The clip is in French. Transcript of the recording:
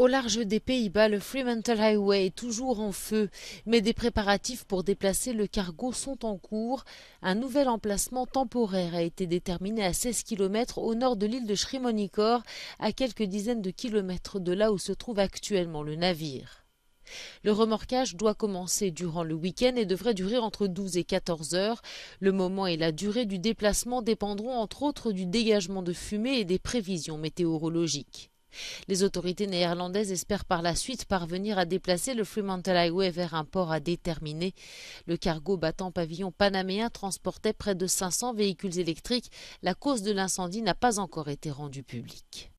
Au large des Pays-Bas, le Fremantle Highway est toujours en feu, mais des préparatifs pour déplacer le cargo sont en cours. Un nouvel emplacement temporaire a été déterminé à 16 km au nord de l'île de Shrimonikor, à quelques dizaines de kilomètres de là où se trouve actuellement le navire. Le remorquage doit commencer durant le week-end et devrait durer entre 12 et 14 heures. Le moment et la durée du déplacement dépendront entre autres du dégagement de fumée et des prévisions météorologiques. Les autorités néerlandaises espèrent par la suite parvenir à déplacer le Fremantle Highway vers un port à déterminer. Le cargo battant pavillon panaméen transportait près de 500 véhicules électriques. La cause de l'incendie n'a pas encore été rendue publique.